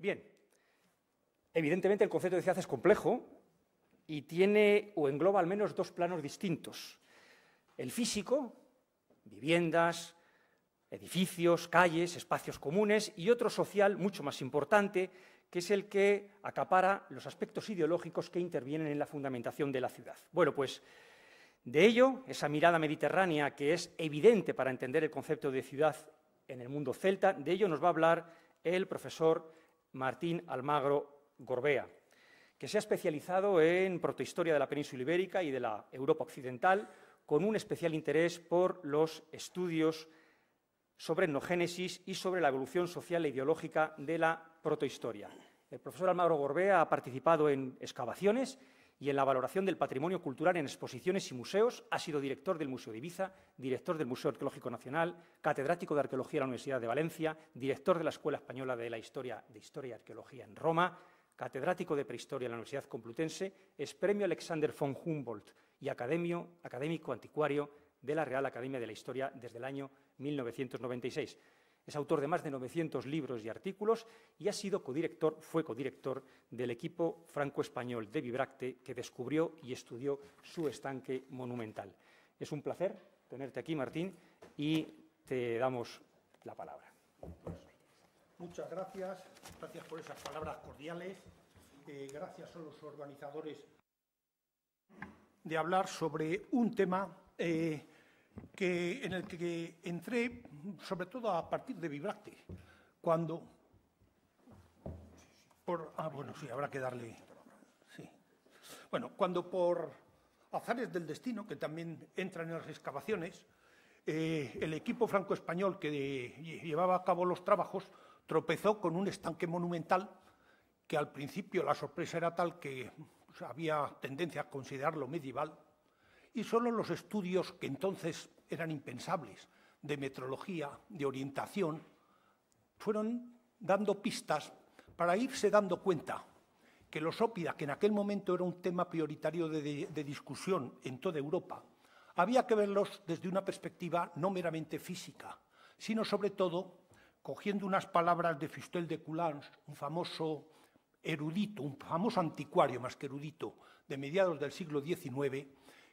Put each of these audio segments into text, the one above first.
Bien, evidentemente el concepto de ciudad es complejo y tiene o engloba al menos dos planos distintos. El físico, viviendas, edificios, calles, espacios comunes y otro social mucho más importante, que es el que acapara los aspectos ideológicos que intervienen en la fundamentación de la ciudad. Bueno, pues de ello, esa mirada mediterránea que es evidente para entender el concepto de ciudad en el mundo celta, de ello nos va a hablar el profesor Martín Almagro Gorbea, que se ha especializado en protohistoria de la península ibérica y de la Europa occidental, con un especial interés por los estudios sobre etnogénesis y sobre la evolución social e ideológica de la protohistoria. El profesor Almagro Gorbea ha participado en excavaciones y en la valoración del patrimonio cultural en exposiciones y museos. Ha sido director del Museo de Ibiza, director del Museo Arqueológico Nacional, catedrático de Arqueología en la Universidad de Valencia, director de la Escuela Española de la Historia, de Historia y Arqueología en Roma, catedrático de Prehistoria en la Universidad Complutense, es premio Alexander von Humboldt y académico anticuario de la Real Academia de la Historia desde el año 1996. Es autor de más de 900 libros y artículos y ha sido codirector, fue codirector del equipo franco-español de Vibracte que descubrió y estudió su estanque monumental. Es un placer tenerte aquí, Martín, y te damos la palabra. Muchas gracias, gracias por esas palabras cordiales, eh, gracias a los organizadores de hablar sobre un tema eh, que, en el que entré sobre todo a partir de Vibracte, cuando... Por, ah, bueno, sí, habrá que darle... Bueno, cuando por azares del destino, que también entran en las excavaciones, eh, el equipo franco-español que llevaba a cabo los trabajos tropezó con un estanque monumental que al principio la sorpresa era tal que pues, había tendencia a considerarlo medieval, y solo los estudios que entonces eran impensables de metrología, de orientación, fueron dando pistas para irse dando cuenta que los ópida, que en aquel momento era un tema prioritario de, discusión en toda Europa, había que verlos desde una perspectiva no meramente física, sino sobre todo cogiendo unas palabras de Fistel de Coulanges, un famoso erudito, un famoso anticuario más que erudito, de mediados del siglo XIX,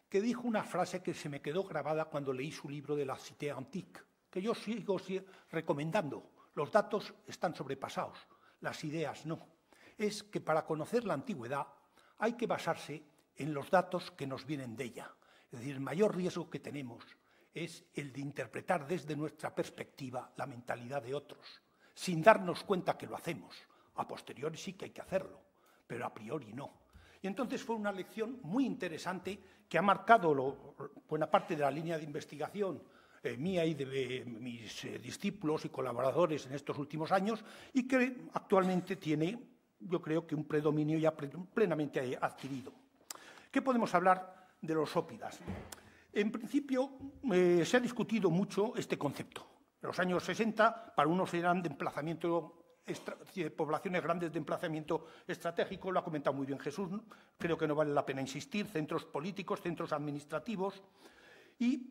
que dijo una frase que se me quedó grabada cuando leí su libro de la Cité Antique, que yo sigo recomendando. Los datos están sobrepasados, las ideas no. Es que para conocer la antigüedad hay que basarse en los datos que nos vienen de ella. Es decir, el mayor riesgo que tenemos es el de interpretar desde nuestra perspectiva la mentalidad de otros, sin darnos cuenta que lo hacemos. A posteriori sí que hay que hacerlo, pero a priori no. Y entonces fue una lección muy interesante que ha marcado buena parte de la línea de investigación eh, mía y de eh, mis eh, discípulos y colaboradores en estos últimos años y que actualmente tiene, yo creo que un predominio ya plenamente adquirido. ¿Qué podemos hablar de los ópidas? En principio, se ha discutido mucho este concepto. En los años 60, para unos eran de emplazamiento poblaciones grandes de emplazamiento estratégico, lo ha comentado muy bien Jesús, creo que no vale la pena insistir, centros políticos, centros administrativos. Y,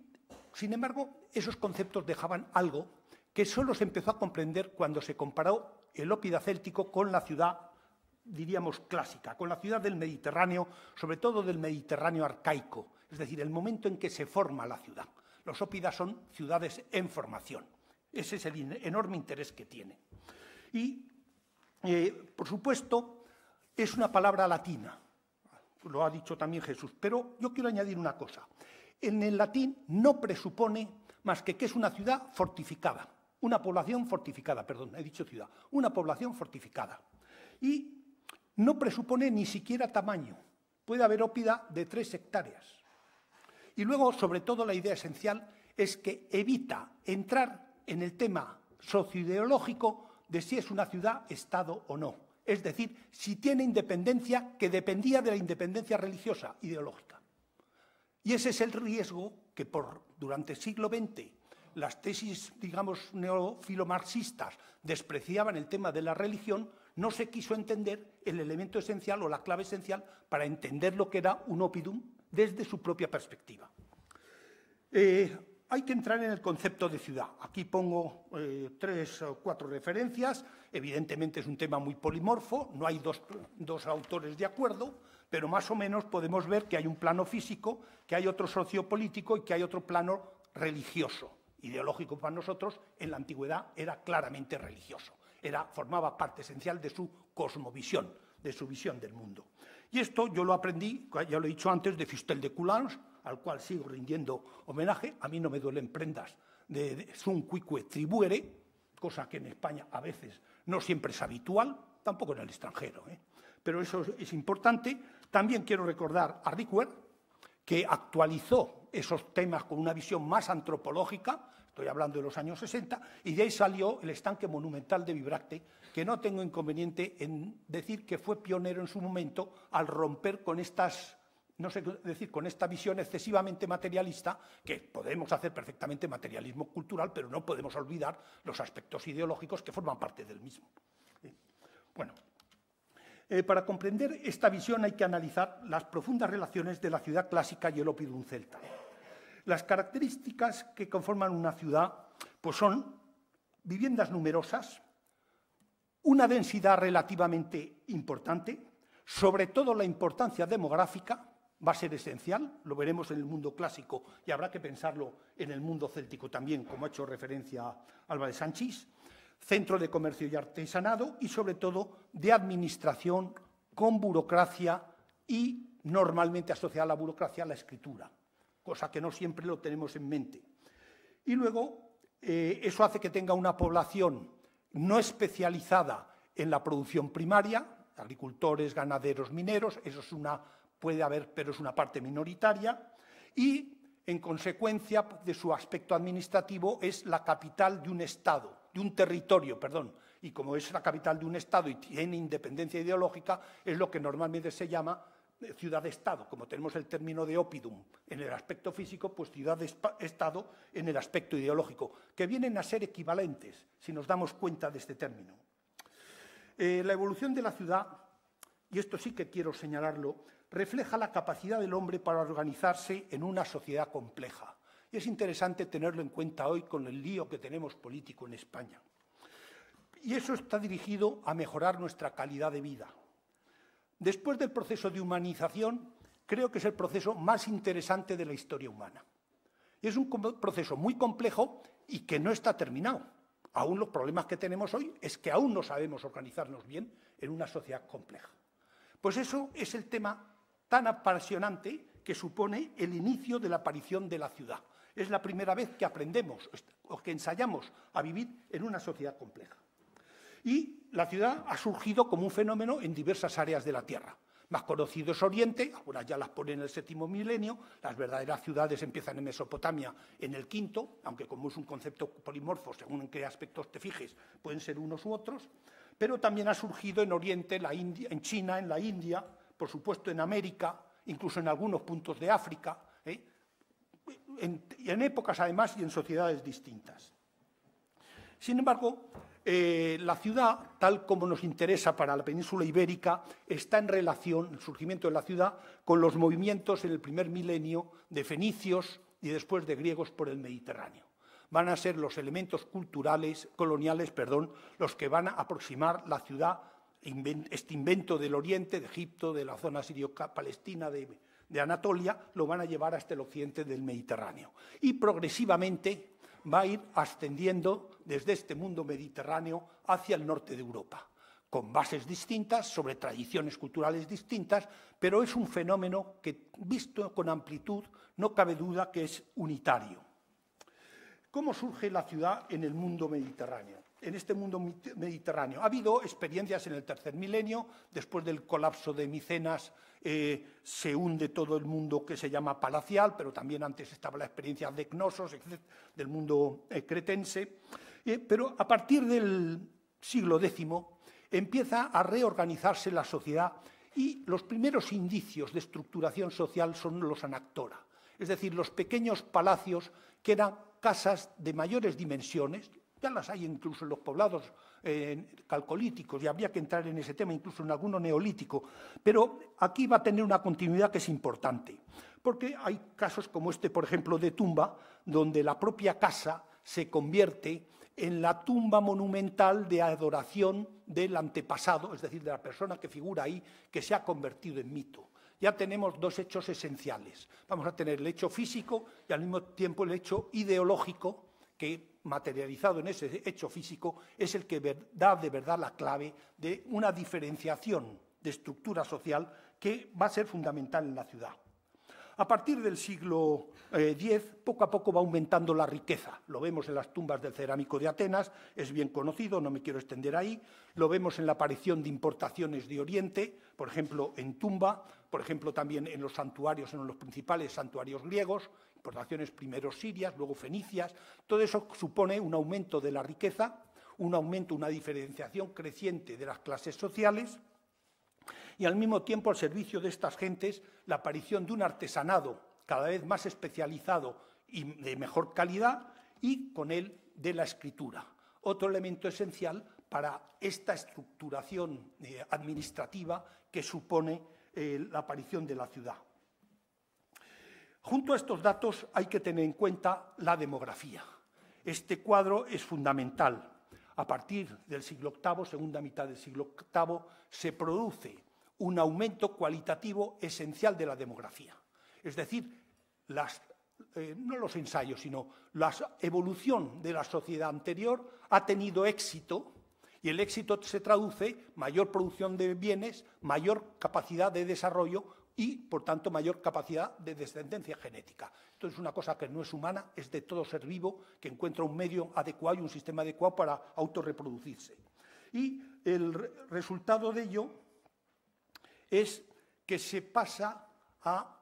sin embargo, esos conceptos dejaban algo que solo se empezó a comprender cuando se comparó el Ópida céltico con la ciudad, diríamos, clásica, con la ciudad del Mediterráneo, sobre todo del Mediterráneo arcaico, es decir, el momento en que se forma la ciudad. Los Ópidas son ciudades en formación. Ese es el enorme interés que tiene y, eh, por supuesto, es una palabra latina. Lo ha dicho también Jesús. Pero yo quiero añadir una cosa. En el latín no presupone más que que es una ciudad fortificada, una población fortificada, perdón, he dicho ciudad, una población fortificada. Y no presupone ni siquiera tamaño. Puede haber ópida de tres hectáreas. Y luego, sobre todo, la idea esencial es que evita entrar en el tema socioideológico de si es una ciudad-estado o no. Es decir, si tiene independencia que dependía de la independencia religiosa, ideológica. Y ese es el riesgo que por, durante el siglo XX las tesis, digamos, neofilomarxistas despreciaban el tema de la religión, no se quiso entender el elemento esencial o la clave esencial para entender lo que era un opidum desde su propia perspectiva. Eh, hay que entrar en el concepto de ciudad. Aquí pongo eh, tres o cuatro referencias. Evidentemente es un tema muy polimorfo, no hay dos, autores de acuerdo, pero más o menos podemos ver que hay un plano físico, que hay otro sociopolítico y que hay otro plano religioso. Ideológico para nosotros, en la antigüedad era claramente religioso. Era, formaba parte esencial de su cosmovisión, de su visión del mundo. Y esto yo lo aprendí, ya lo he dicho antes, de Fistel de Coulanges, al cual sigo rindiendo homenaje. A mí no me duelen prendas de, un Sun Tribuere, cosa que en España a veces no siempre es habitual, tampoco en el extranjero. ¿eh? Pero eso es, importante. También quiero recordar a Ricuer, que actualizó esos temas con una visión más antropológica, estoy hablando de los años 60, y de ahí salió el estanque monumental de Vibracte, que no tengo inconveniente en decir que fue pionero en su momento al romper con estas no sé decir, con esta visión excesivamente materialista, que podemos hacer perfectamente materialismo cultural, pero no podemos olvidar los aspectos ideológicos que forman parte del mismo. Bueno, eh, para comprender esta visión hay que analizar las profundas relaciones de la ciudad clásica y el opidum celta. Las características que conforman una ciudad pues son viviendas numerosas, una densidad relativamente importante, sobre todo la importancia demográfica, va a ser esencial, lo veremos en el mundo clásico y habrá que pensarlo en el mundo céltico también, como ha hecho referencia Alba de Sánchez, centro de comercio y artesanado y sobre todo de administración con burocracia y normalmente asociada a la burocracia a la escritura, cosa que no siempre lo tenemos en mente. Y luego eh, eso hace que tenga una población no especializada en la producción primaria, agricultores, ganaderos, mineros, eso es una puede haber, pero es una parte minoritaria, y en consecuencia de su aspecto administrativo es la capital de un Estado, de un territorio, perdón, y como es la capital de un Estado y tiene independencia ideológica, es lo que normalmente se llama eh, ciudad-estado, como tenemos el término de opidum en el aspecto físico, pues ciudad-estado en el aspecto ideológico, que vienen a ser equivalentes, si nos damos cuenta de este término. Eh, la evolución de la ciudad, y esto sí que quiero señalarlo, refleja la capacidad del hombre para organizarse en una sociedad compleja. Y es interesante tenerlo en cuenta hoy con el lío que tenemos político en España. Y eso está dirigido a mejorar nuestra calidad de vida. Después del proceso de humanización, creo que es el proceso más interesante de la historia humana. Es un proceso muy complejo y que no está terminado. Aún los problemas que tenemos hoy es que aún no sabemos organizarnos bien en una sociedad compleja. Pues eso es el tema tan apasionante que supone el inicio de la aparición de la ciudad. Es la primera vez que aprendemos o que ensayamos a vivir en una sociedad compleja. Y la ciudad ha surgido como un fenómeno en diversas áreas de la Tierra. Más conocido es Oriente, ahora ya las pone en el séptimo milenio, las verdaderas ciudades empiezan en Mesopotamia en el quinto, aunque como es un concepto polimorfo, según en qué aspectos te fijes, pueden ser unos u otros, pero también ha surgido en Oriente, en China, en la India, por supuesto en América, incluso en algunos puntos de África, ¿eh? y en, épocas además y en sociedades distintas. Sin embargo, eh, la ciudad, tal como nos interesa para la península ibérica, está en relación, el surgimiento de la ciudad, con los movimientos en el primer milenio de fenicios y después de griegos por el Mediterráneo van a ser los elementos culturales, coloniales, perdón, los que van a aproximar la ciudad este invento del Oriente, de Egipto, de la zona sirio-palestina, de, de Anatolia, lo van a llevar hasta el occidente del Mediterráneo. Y progresivamente va a ir ascendiendo desde este mundo mediterráneo hacia el norte de Europa, con bases distintas, sobre tradiciones culturales distintas, pero es un fenómeno que, visto con amplitud, no cabe duda que es unitario. ¿Cómo surge la ciudad en el mundo mediterráneo? en este mundo mediterráneo. Ha habido experiencias en el tercer milenio, después del colapso de Micenas eh, se hunde todo el mundo que se llama palacial, pero también antes estaba la experiencia de Cnosos, del mundo eh, cretense. Eh, pero a partir del siglo X empieza a reorganizarse la sociedad y los primeros indicios de estructuración social son los anactora, es decir, los pequeños palacios que eran casas de mayores dimensiones, ya las hay incluso en los poblados eh, calcolíticos y habría que entrar en ese tema incluso en alguno neolítico. Pero aquí va a tener una continuidad que es importante, porque hay casos como este, por ejemplo, de tumba, donde la propia casa se convierte en la tumba monumental de adoración del antepasado, es decir, de la persona que figura ahí, que se ha convertido en mito. Ya tenemos dos hechos esenciales. Vamos a tener el hecho físico y al mismo tiempo el hecho ideológico que materializado en ese hecho físico, es el que da de verdad la clave de una diferenciación de estructura social que va a ser fundamental en la ciudad. A partir del siglo X, eh, poco a poco va aumentando la riqueza. Lo vemos en las tumbas del cerámico de Atenas, es bien conocido, no me quiero extender ahí. Lo vemos en la aparición de importaciones de Oriente, por ejemplo, en Tumba, por ejemplo, también en los santuarios, en los principales santuarios griegos importaciones primero sirias, luego fenicias, todo eso supone un aumento de la riqueza, un aumento, una diferenciación creciente de las clases sociales y al mismo tiempo al servicio de estas gentes la aparición de un artesanado cada vez más especializado y de mejor calidad y con él de la escritura. Otro elemento esencial para esta estructuración eh, administrativa que supone eh, la aparición de la ciudad. Junto a estos datos hay que tener en cuenta la demografía. Este cuadro es fundamental. A partir del siglo VIII, segunda mitad del siglo VIII, se produce un aumento cualitativo esencial de la demografía. Es decir, eh, no los ensayos, sino la evolución de la sociedad anterior ha tenido éxito y el éxito se traduce mayor producción de bienes, mayor capacidad de desarrollo, y, por tanto, mayor capacidad de descendencia genética. Entonces, una cosa que no es humana, es de todo ser vivo que encuentra un medio adecuado y un sistema adecuado para autorreproducirse. Y el resultado de ello es que se pasa a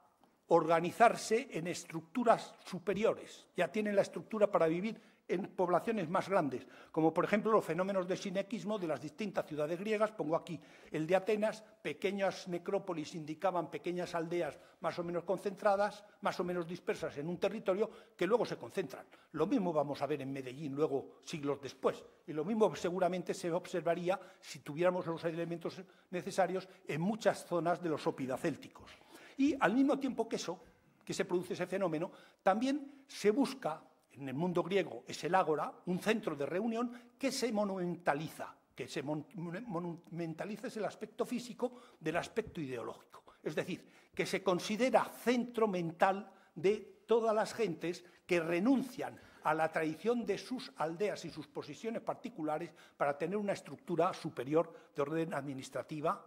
organizarse en estructuras superiores. Ya tienen la estructura para vivir en poblaciones más grandes, como por ejemplo los fenómenos de sinequismo de las distintas ciudades griegas. Pongo aquí el de Atenas, pequeñas necrópolis indicaban pequeñas aldeas más o menos concentradas, más o menos dispersas en un territorio, que luego se concentran. Lo mismo vamos a ver en Medellín luego, siglos después, y lo mismo seguramente se observaría si tuviéramos los elementos necesarios en muchas zonas de los célticos. Y al mismo tiempo que eso, que se produce ese fenómeno, también se busca en el mundo griego es el ágora, un centro de reunión que se monumentaliza, que se monumentaliza es el aspecto físico del aspecto ideológico. Es decir, que se considera centro mental de todas las gentes que renuncian a la tradición de sus aldeas y sus posiciones particulares para tener una estructura superior de orden administrativa,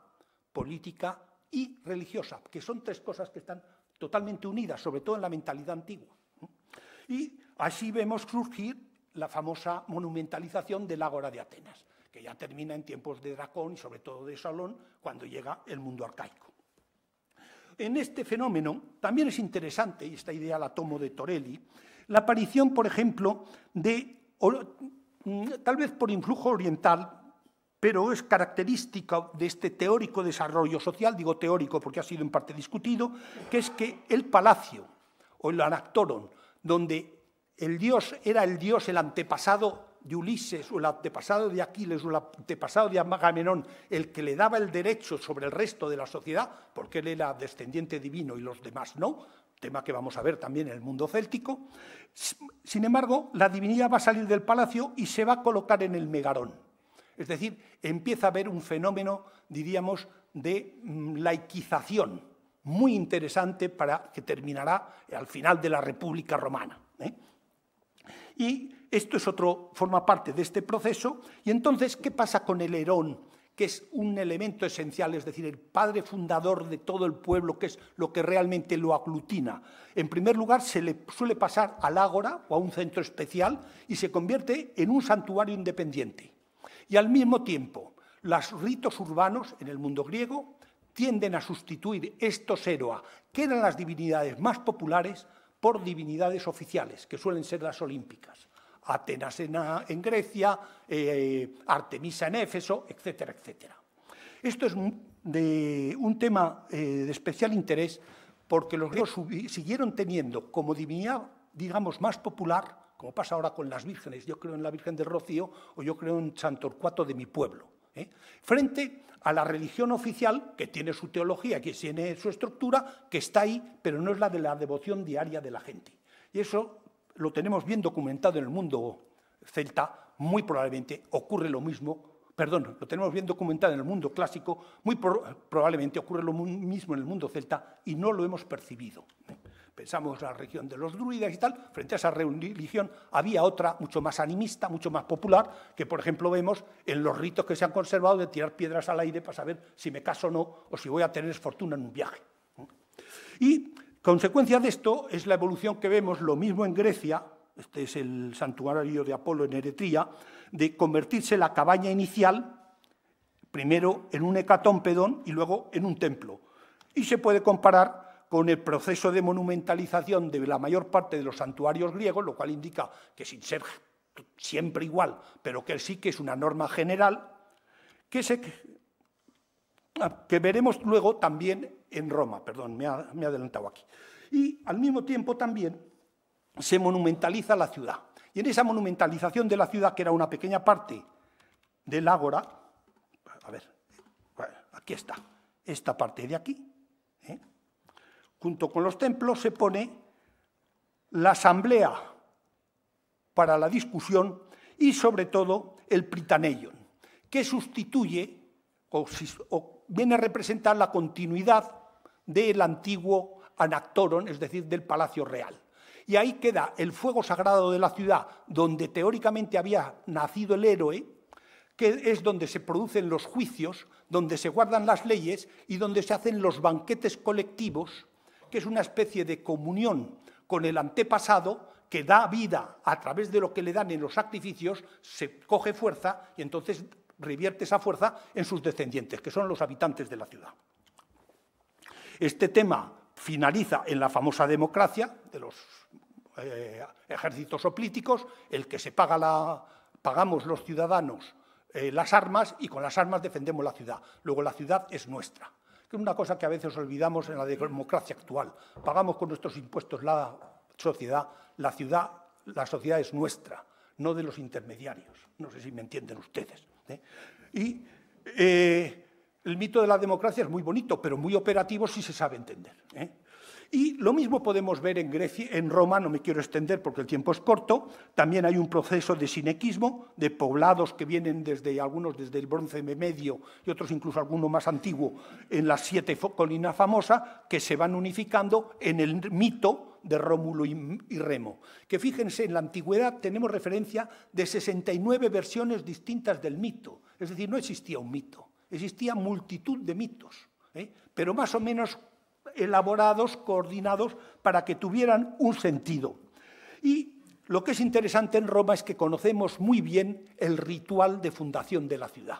política y religiosa, que son tres cosas que están totalmente unidas, sobre todo en la mentalidad antigua. Y Así vemos surgir la famosa monumentalización del Ágora de Atenas, que ya termina en tiempos de Dracón y sobre todo de Salón, cuando llega el mundo arcaico. En este fenómeno también es interesante, y esta idea la tomo de Torelli, la aparición, por ejemplo, de, mm, tal vez por influjo oriental, pero es característica de este teórico desarrollo social, digo teórico porque ha sido en parte discutido, que es que el palacio o el anactoron, donde el dios era el dios, el antepasado de Ulises, o el antepasado de Aquiles, o el antepasado de Agamenón, el que le daba el derecho sobre el resto de la sociedad, porque él era descendiente divino y los demás no, tema que vamos a ver también en el mundo céltico. Sin embargo, la divinidad va a salir del palacio y se va a colocar en el megarón. Es decir, empieza a haber un fenómeno, diríamos, de mm, laiquización muy interesante para que terminará al final de la República Romana. ¿eh? Y esto es otro, forma parte de este proceso. Y entonces, ¿qué pasa con el herón? que es un elemento esencial, es decir, el padre fundador de todo el pueblo, que es lo que realmente lo aglutina. En primer lugar, se le suele pasar al ágora o a un centro especial y se convierte en un santuario independiente. Y al mismo tiempo, los ritos urbanos en el mundo griego tienden a sustituir estos héroes, que eran las divinidades más populares, por divinidades oficiales, que suelen ser las olímpicas. Atenas en, Grecia, eh, Artemisa en Éfeso, etcétera, etcétera. Esto es de un tema eh, de especial interés porque los griegos siguieron teniendo como divinidad, digamos, más popular, como pasa ahora con las vírgenes, yo creo en la Virgen del Rocío o yo creo en Santorcuato de mi pueblo, ¿eh? Frente a la religión oficial, que tiene su teología, que tiene su estructura, que está ahí, pero no es la de la devoción diaria de la gente. Y eso lo tenemos bien documentado en el mundo celta, muy probablemente ocurre lo mismo perdón, lo tenemos bien documentado en el mundo clásico, muy probablemente ocurre lo mismo en el mundo celta y no lo hemos percibido pensamos la región de los druidas y tal, frente a esa religión había otra mucho más animista, mucho más popular, que por ejemplo vemos en los ritos que se han conservado de tirar piedras al aire para saber si me caso o no, o si voy a tener fortuna en un viaje. Y consecuencia de esto es la evolución que vemos, lo mismo en Grecia, este es el santuario de Apolo en Eretría, de convertirse la cabaña inicial primero en un hecatompedón y luego en un templo. Y se puede comparar con el proceso de monumentalización de la mayor parte de los santuarios griegos, lo cual indica que sin ser siempre igual, pero que sí que es una norma general, que, ah, veremos luego también en Roma. Perdón, me, he adelantado aquí. Y al mismo tiempo también se monumentaliza la ciudad. Y en esa monumentalización de la ciudad, que era una pequeña parte del ágora, a ver, aquí está, esta parte de aquí, junto con los templos, se pone la asamblea para la discusión y, sobre todo, el pritaneion, que sustituye o, viene a representar la continuidad del antiguo anactoron, es decir, del palacio real. Y ahí queda el fuego sagrado de la ciudad, donde teóricamente había nacido el héroe, que es donde se producen los juicios, donde se guardan las leyes y donde se hacen los banquetes colectivos que es una especie de comunión con el antepasado que da vida a través de lo que le dan en los sacrificios, se coge fuerza y entonces revierte esa fuerza en sus descendientes, que son los habitantes de la ciudad. Este tema finaliza en la famosa democracia de los eh, ejércitos ejércitos políticos, el que se paga la, pagamos los ciudadanos eh, las armas y con las armas defendemos la ciudad. Luego la ciudad es nuestra que es una cosa que a veces olvidamos en la democracia actual. Pagamos con nuestros impuestos la sociedad, la ciudad, la sociedad es nuestra, no de los intermediarios. No sé si me entienden ustedes. ¿eh? Y eh, el mito de la democracia es muy bonito, pero muy operativo si se sabe entender. ¿eh? Y lo mismo podemos ver en Roma, no me quiero extender porque el tiempo es corto, también hay un proceso de sinequismo, de poblados que vienen desde algunos desde el bronce medio y otros incluso alguno más antiguo en las siete colinas famosas que se van unificando en el mito de Rómulo y, Remo. Que fíjense, en la antigüedad tenemos referencia de 69 versiones distintas del mito. Es decir, no existía un mito, existía multitud de mitos, ¿eh? pero más o menos elaborados, coordinados, para que tuvieran un sentido. Y lo que es interesante en Roma es que conocemos muy bien el ritual de fundación de la ciudad,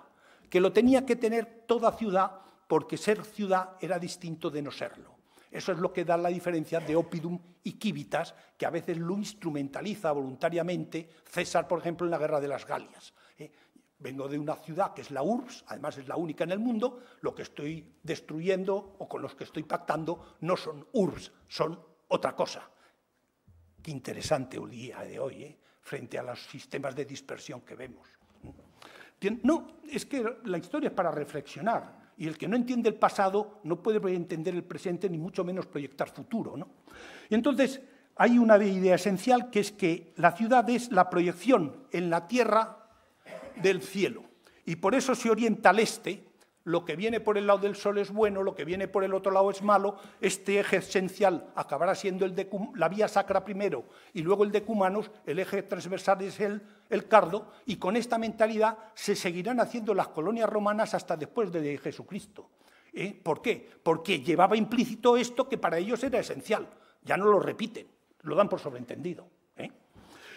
que lo tenía que tener toda ciudad porque ser ciudad era distinto de no serlo. Eso es lo que da la diferencia de Opidum y Civitas, que a veces lo instrumentaliza voluntariamente César, por ejemplo, en la Guerra de las Galias. ¿eh? Vengo de una ciudad que es la URSS, además es la única en el mundo, lo que estoy destruyendo o con los que estoy pactando no son URSS, son otra cosa. Qué interesante el día de hoy, ¿eh? frente a los sistemas de dispersión que vemos. No, es que la historia es para reflexionar y el que no entiende el pasado no puede entender el presente ni mucho menos proyectar futuro. Y entonces hay una idea esencial que es que la ciudad es la proyección en la tierra del cielo. Y por eso se orienta al este, lo que viene por el lado del sol es bueno, lo que viene por el otro lado es malo, este eje esencial acabará siendo el de la vía sacra primero y luego el de Cumanos, el eje transversal es el, el cardo, y con esta mentalidad se seguirán haciendo las colonias romanas hasta después de Jesucristo. ¿Eh? ¿Por qué? Porque llevaba implícito esto que para ellos era esencial, ya no lo repiten, lo dan por sobreentendido. ¿Eh?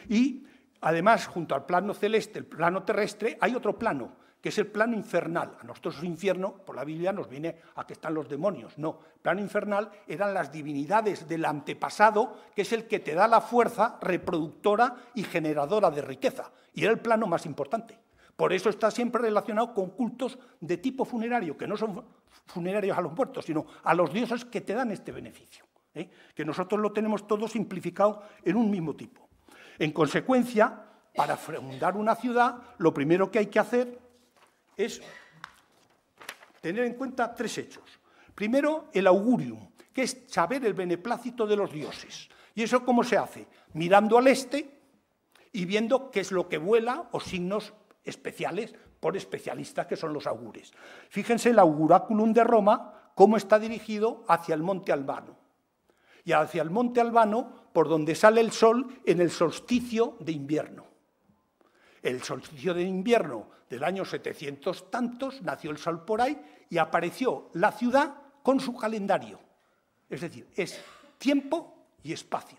Y Además, junto al plano celeste, el plano terrestre, hay otro plano, que es el plano infernal. A nosotros infierno, por la Biblia, nos viene a que están los demonios. No, el plano infernal eran las divinidades del antepasado, que es el que te da la fuerza reproductora y generadora de riqueza. Y era el plano más importante. Por eso está siempre relacionado con cultos de tipo funerario, que no son funerarios a los muertos, sino a los dioses que te dan este beneficio. ¿eh? Que nosotros lo tenemos todo simplificado en un mismo tipo. En consecuencia, para fundar una ciudad, lo primero que hay que hacer es tener en cuenta tres hechos. Primero, el augurium, que es saber el beneplácito de los dioses. ¿Y eso cómo se hace? Mirando al este y viendo qué es lo que vuela o signos especiales por especialistas que son los augures. Fíjense el auguraculum de Roma, cómo está dirigido hacia el monte Albano hacia el monte albano, por donde sale el sol en el solsticio de invierno. El solsticio de invierno del año 700 tantos, nació el sol por ahí y apareció la ciudad con su calendario. Es decir, es tiempo y espacio.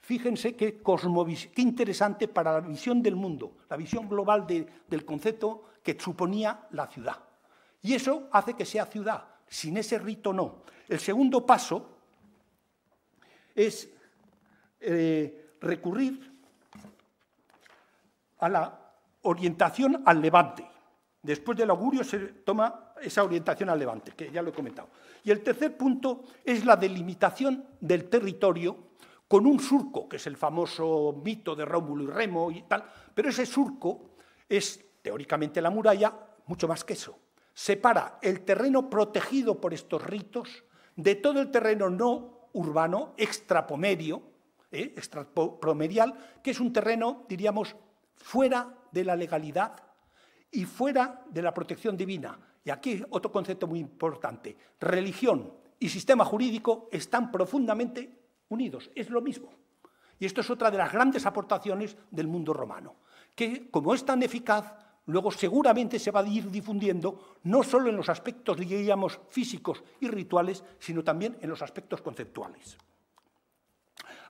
Fíjense qué, qué interesante para la visión del mundo, la visión global del concepto que suponía la ciudad. Y eso hace que sea ciudad, sin ese rito no. El segundo paso es eh, recurrir a la orientación al levante. Después del augurio se toma esa orientación al levante, que ya lo he comentado. Y el tercer punto es la delimitación del territorio con un surco, que es el famoso mito de Rómulo y Remo y tal, pero ese surco es teóricamente la muralla, mucho más que eso. Separa el terreno protegido por estos ritos de todo el terreno no urbano extrapomedio, ¿eh? extrapromedial, que es un terreno, diríamos, fuera de la legalidad y fuera de la protección divina. Y aquí otro concepto muy importante. Religión y sistema jurídico están profundamente unidos, es lo mismo. Y esto es otra de las grandes aportaciones del mundo romano, que como es tan eficaz, luego seguramente se va a ir difundiendo no solo en los aspectos, diríamos, físicos y rituales, sino también en los aspectos conceptuales.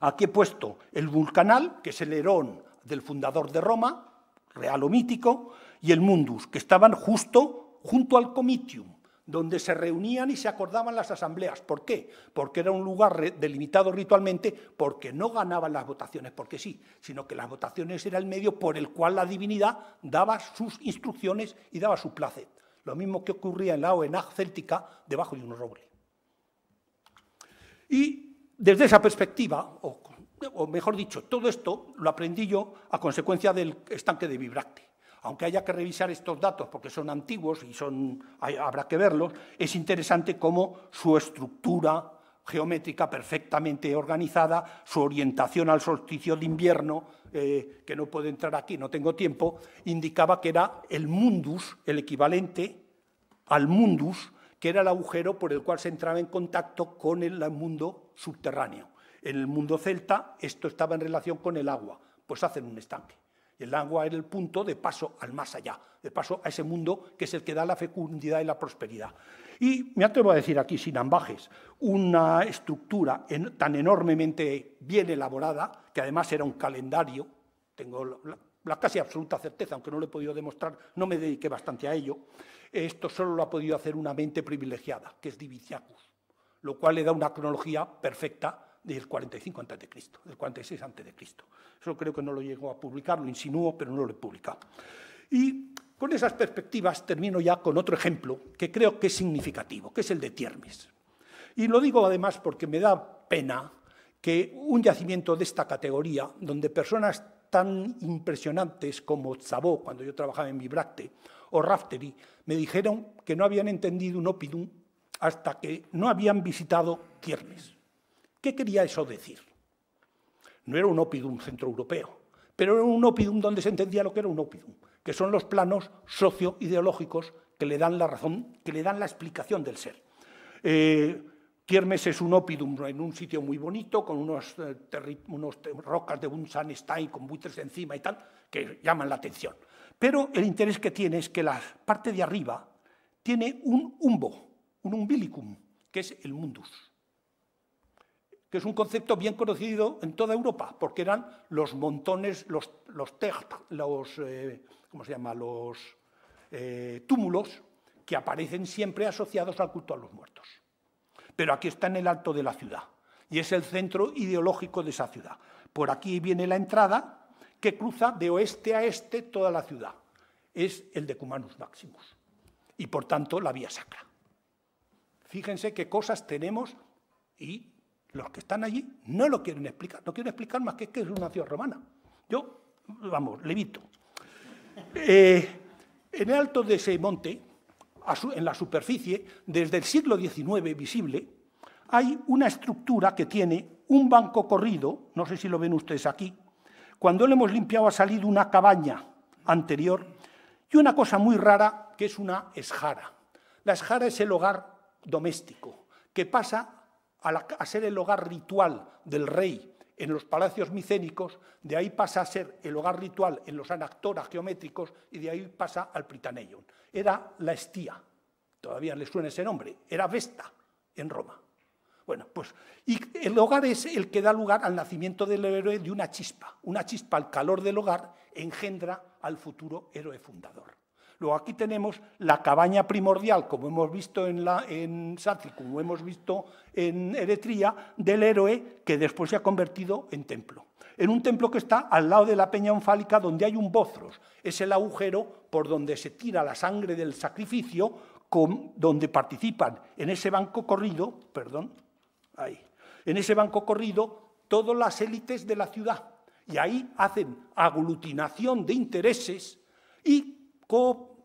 Aquí he puesto el vulcanal, que es el herón del fundador de Roma, real o mítico, y el mundus, que estaban justo junto al comitium donde se reunían y se acordaban las asambleas. ¿Por qué? Porque era un lugar delimitado ritualmente, porque no ganaban las votaciones, porque sí, sino que las votaciones era el medio por el cual la divinidad daba sus instrucciones y daba su placer. Lo mismo que ocurría en la OENAG céltica debajo de un roble. Y desde esa perspectiva, o, mejor dicho, todo esto lo aprendí yo a consecuencia del estanque de Vibracte aunque haya que revisar estos datos porque son antiguos y son, habrá que verlos, es interesante cómo su estructura geométrica perfectamente organizada, su orientación al solsticio de invierno, eh, que no puedo entrar aquí, no tengo tiempo, indicaba que era el mundus, el equivalente al mundus, que era el agujero por el cual se entraba en contacto con el mundo subterráneo. En el mundo celta esto estaba en relación con el agua, pues hacen un estanque. Y el agua era el punto de paso al más allá, de paso a ese mundo que es el que da la fecundidad y la prosperidad. Y me atrevo a decir aquí, sin ambajes, una estructura tan enormemente bien elaborada, que además era un calendario, tengo la, casi absoluta certeza, aunque no lo he podido demostrar, no me dediqué bastante a ello, esto solo lo ha podido hacer una mente privilegiada, que es Diviciacus, lo cual le da una cronología perfecta del 45 antes Cristo, del 46 antes de Cristo. Eso creo que no lo llegó a publicar, lo insinuó, pero no lo he publicado. Y con esas perspectivas termino ya con otro ejemplo que creo que es significativo, que es el de Tiermes. Y lo digo además porque me da pena que un yacimiento de esta categoría, donde personas tan impresionantes como Zabó, cuando yo trabajaba en Vibracte, o Raftery, me dijeron que no habían entendido un opidum hasta que no habían visitado Tiermes. ¿Qué quería eso decir? No era un centro centroeuropeo, pero era un opidum donde se entendía lo que era un opidum, que son los planos socioideológicos que le dan la razón, que le dan la explicación del ser. Eh, es un opidum en un sitio muy bonito, con unos, eh, rocas de sandstein con buitres encima y tal, que llaman la atención. Pero el interés que tiene es que la parte de arriba tiene un umbo, un umbilicum, que es el mundus que es un concepto bien conocido en toda Europa, porque eran los montones, los, los, los eh, ¿cómo se llama?, los eh, túmulos que aparecen siempre asociados al culto a los muertos. Pero aquí está en el alto de la ciudad y es el centro ideológico de esa ciudad. Por aquí viene la entrada que cruza de oeste a este toda la ciudad. Es el Decumanus Maximus y, por tanto, la vía sacra. Fíjense qué cosas tenemos y los que están allí no lo quieren explicar, no quieren explicar más que es que es una ciudad romana. Yo, vamos, levito. Eh, en el alto de ese monte, en la superficie, desde el siglo XIX visible, hay una estructura que tiene un banco corrido, no sé si lo ven ustedes aquí, cuando lo hemos limpiado ha salido una cabaña anterior y una cosa muy rara que es una esjara. La esjara es el hogar doméstico que pasa a, ser el hogar ritual del rey en los palacios micénicos, de ahí pasa a ser el hogar ritual en los anactoras geométricos y de ahí pasa al Pritaneion. Era la Estía, todavía le suena ese nombre, era Vesta en Roma. Bueno, pues y el hogar es el que da lugar al nacimiento del héroe de una chispa. Una chispa, al calor del hogar, engendra al futuro héroe fundador. Luego aquí tenemos la cabaña primordial, como hemos visto en, la, como hemos visto en Eretría, del héroe que después se ha convertido en templo. En un templo que está al lado de la peña onfálica donde hay un bozros. Es el agujero por donde se tira la sangre del sacrificio, con, donde participan en ese banco corrido, perdón, ahí, en ese banco corrido todas las élites de la ciudad. Y ahí hacen aglutinación de intereses y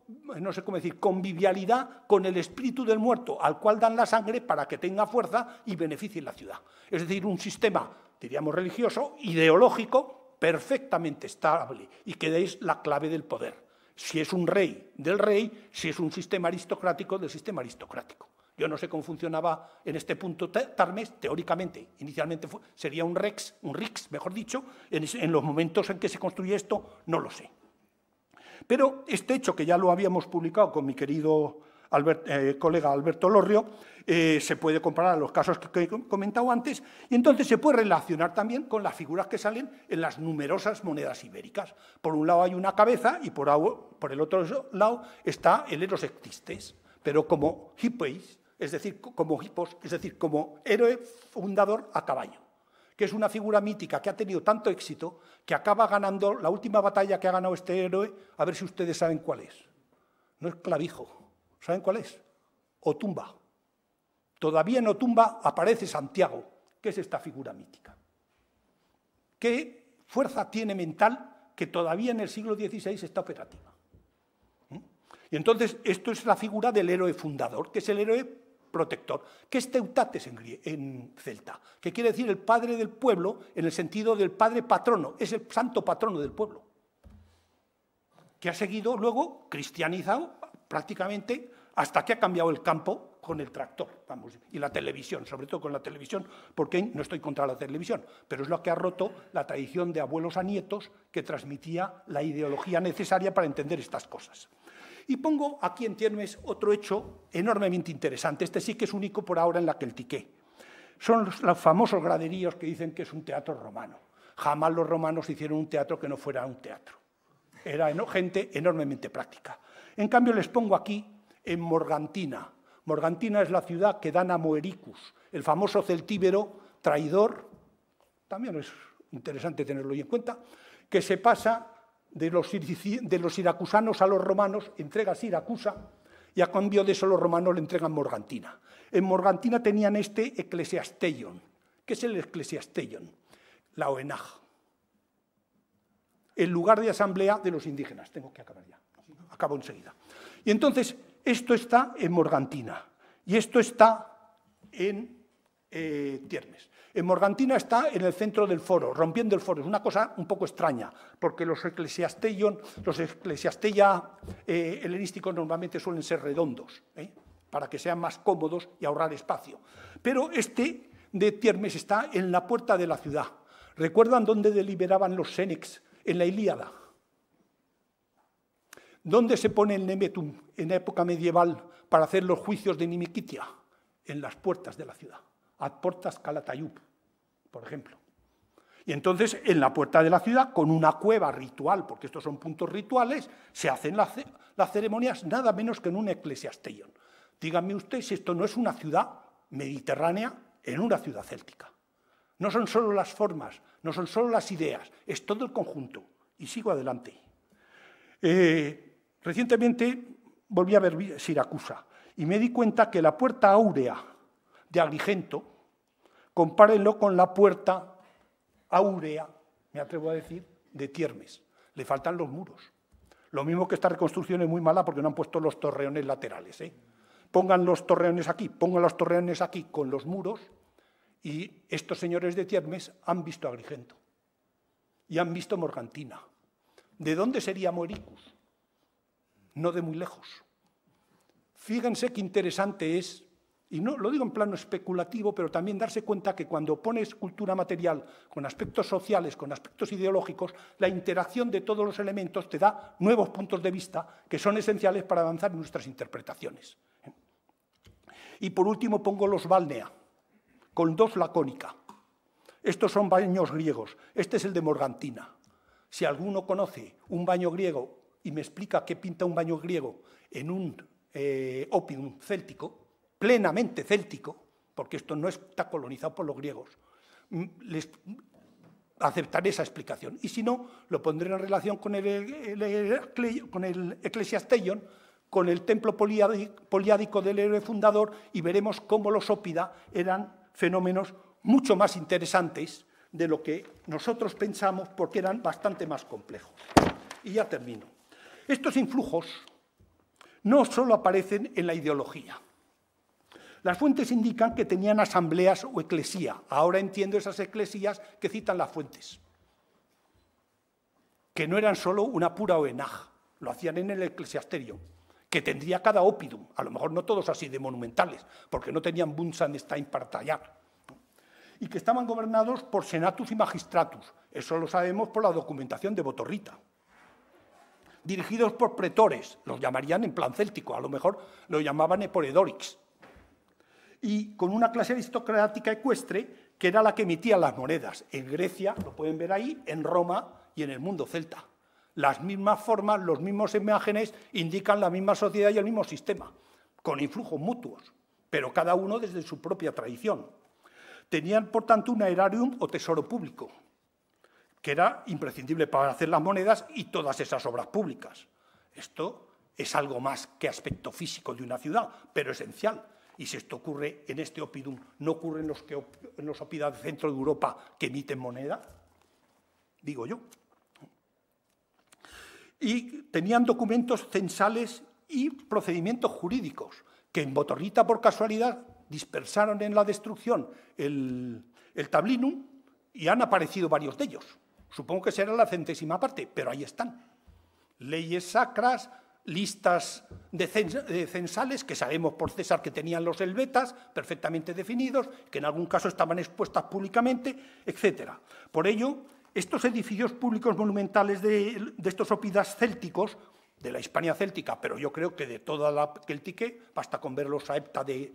eh, no sé cómo decir, convivialidad con el espíritu del muerto, al cual dan la sangre para que tenga fuerza y beneficie la ciudad. Es decir, un sistema, diríamos, religioso, ideológico, perfectamente estable y que deis la clave del poder. Si es un rey del rey, si es un sistema aristocrático del sistema aristocrático. Yo no sé cómo funcionaba en este punto Tarmes, teóricamente. Inicialmente sería un rex, un rix, mejor dicho. en los momentos en que se construye esto, no lo sé. Pero este hecho, que ya lo habíamos publicado con mi querido eh, colega Alberto Lorrio, eh, se puede comparar a los casos que, he comentado antes, y entonces se puede relacionar también con las figuras que salen en las numerosas monedas ibéricas. Por un lado hay una cabeza y por, el otro lado está el Eros Ectistes, pero como es decir, como hippos, es decir, como héroe fundador a caballo que es una figura mítica que ha tenido tanto éxito que acaba ganando la última batalla que ha ganado este héroe, a ver si ustedes saben cuál es. No es clavijo, ¿saben cuál es? Otumba. Todavía en Otumba aparece Santiago, que es esta figura mítica. ¿Qué fuerza tiene mental que todavía en el siglo XVI está operativa? ¿Mm? Y entonces, esto es la figura del héroe fundador, que es el héroe protector, que es Teutates en, celta, que quiere decir el padre del pueblo en el sentido del padre patrono, es el santo patrono del pueblo, que ha seguido luego cristianizado prácticamente hasta que ha cambiado el campo con el tractor, vamos, y la televisión, sobre todo con la televisión, porque no estoy contra la televisión, pero es lo que ha roto la tradición de abuelos a nietos que transmitía la ideología necesaria para entender estas cosas. Y pongo aquí en Tiermes otro hecho enormemente interesante. Este sí que es único por ahora en la que tiqué. Son los, famosos graderíos que dicen que es un teatro romano. Jamás los romanos hicieron un teatro que no fuera un teatro. Era gente enormemente práctica. En cambio, les pongo aquí en Morgantina. Morgantina es la ciudad que dan a Moericus, el famoso celtíbero traidor, también es interesante tenerlo en cuenta, que se pasa de los, de los siracusanos a los romanos, entrega Siracusa, y a cambio de eso los romanos le entregan Morgantina. En Morgantina tenían este Eclesiastellón. ¿Qué es el Ecclesiastellon? La Oenag, El lugar de asamblea de los indígenas. Tengo que acabar ya. Acabo enseguida. Y entonces, esto está en Morgantina y esto está en eh, en Morgantina está en el centro del foro, rompiendo el foro. Es una cosa un poco extraña, porque los eclesiastellos, los eclesiastella eh, helenísticos normalmente suelen ser redondos, ¿eh? para que sean más cómodos y ahorrar espacio. Pero este de Tiermes está en la puerta de la ciudad. ¿Recuerdan dónde deliberaban los sénex? En la Ilíada. ¿Dónde se pone el nemetum en época medieval para hacer los juicios de Nimiquitia? En las puertas de la ciudad a portas calatayub, por ejemplo. Y entonces en la puerta de la ciudad, con una cueva ritual, porque estos son puntos rituales, se hacen las, ceremonias nada menos que en un eclesiastellón. Díganme usted si esto no es una ciudad mediterránea en una ciudad céltica. No son solo las formas, no son solo las ideas, es todo el conjunto. Y sigo adelante. Eh, recientemente volví a ver Siracusa y me di cuenta que la puerta áurea de Agrigento, compárenlo con la puerta áurea, me atrevo a decir, de Tiermes. Le faltan los muros. Lo mismo que esta reconstrucción es muy mala porque no han puesto los torreones laterales. ¿eh? Pongan los torreones aquí, pongan los torreones aquí con los muros y estos señores de Tiermes han visto Agrigento y han visto Morgantina. ¿De dónde sería Moricus? No de muy lejos. Fíjense qué interesante es y no, lo digo en plano especulativo, pero también darse cuenta que cuando pones cultura material con aspectos sociales, con aspectos ideológicos, la interacción de todos los elementos te da nuevos puntos de vista que son esenciales para avanzar en nuestras interpretaciones. Y por último pongo los balnea, con dos lacónica. Estos son baños griegos. Este es el de Morgantina. Si alguno conoce un baño griego y me explica qué pinta un baño griego en un eh, opium céltico, plenamente céltico, porque esto no está colonizado por los griegos, mm, les aceptaré esa explicación. Y si no, lo pondré en relación con el, el, con el con el templo poliádico del héroe fundador, y veremos cómo los ópida eran fenómenos mucho más interesantes de lo que nosotros pensamos, porque eran bastante más complejos. Y ya termino. Estos influjos no solo aparecen en la ideología. Las fuentes indican que tenían asambleas o eclesía. Ahora entiendo esas eclesías que citan las fuentes, que no eran solo una pura oenaj, lo hacían en el eclesiasterio, que tendría cada opidum, a lo mejor no todos así de monumentales, porque no tenían Bunsenstein para tallar, y que estaban gobernados por senatus y magistratus, eso lo sabemos por la documentación de Botorrita dirigidos por pretores, los llamarían en plan céltico, a lo mejor lo llamaban eporedorix, y con una clase aristocrática ecuestre que era la que emitía las monedas. En Grecia, lo pueden ver ahí, en Roma y en el mundo celta. Las mismas formas, los mismos imágenes indican la misma sociedad y el mismo sistema, con influjos mutuos, pero cada uno desde su propia tradición. Tenían, por tanto, un aerarium o tesoro público, que era imprescindible para hacer las monedas y todas esas obras públicas. Esto es algo más que aspecto físico de una ciudad, pero esencial y si esto ocurre en este opidum, ¿no ocurre en los, que, del centro de Europa que emiten moneda? Digo yo. Y tenían documentos censales y procedimientos jurídicos que en Botorrita, por casualidad, dispersaron en la destrucción el, el tablinum y han aparecido varios de ellos. Supongo que será la centésima parte, pero ahí están. Leyes sacras, listas de censales, que sabemos por César que tenían los helvetas, perfectamente definidos, que en algún caso estaban expuestas públicamente, etc. Por ello, estos edificios públicos monumentales de, estos opidas célticos, de la Hispania céltica, pero yo creo que de toda la Celtique, basta con verlos los aepta de,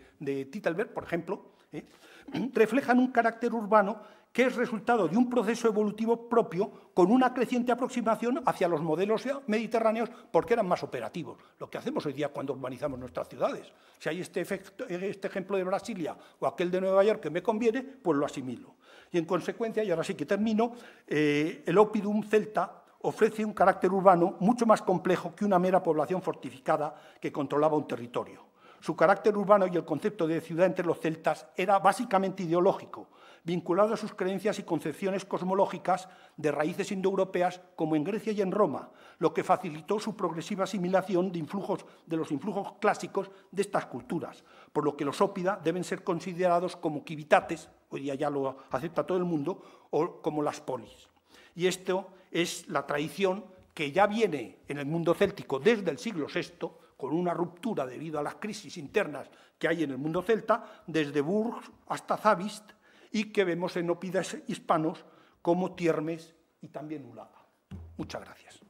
Titelberg, por ejemplo, ¿eh? reflejan un carácter urbano que es resultado de un proceso evolutivo propio con una creciente aproximación hacia los modelos mediterráneos porque eran más operativos. Lo que hacemos hoy día cuando urbanizamos nuestras ciudades. Si hay este, efecto, este ejemplo de Brasilia o aquel de Nueva York que me conviene, pues lo asimilo. Y en consecuencia, y ahora sí que termino, eh, el Opidum celta ofrece un carácter urbano mucho más complejo que una mera población fortificada que controlaba un territorio. Su carácter urbano y el concepto de ciudad entre los celtas era básicamente ideológico, vinculado a sus creencias y concepciones cosmológicas de raíces indoeuropeas como en Grecia y en Roma, lo que facilitó su progresiva asimilación de, influjos, de los influjos clásicos de estas culturas, por lo que los ópida deben ser considerados como kivitates, hoy día ya lo acepta todo el mundo, o como las polis. Y esto es la tradición que ya viene en el mundo céltico desde el siglo VI, con una ruptura debido a las crisis internas que hay en el mundo celta, desde Burg hasta Zavist, y que vemos en ópidas hispanos como Tiermes y también Ulapa. Muchas gracias.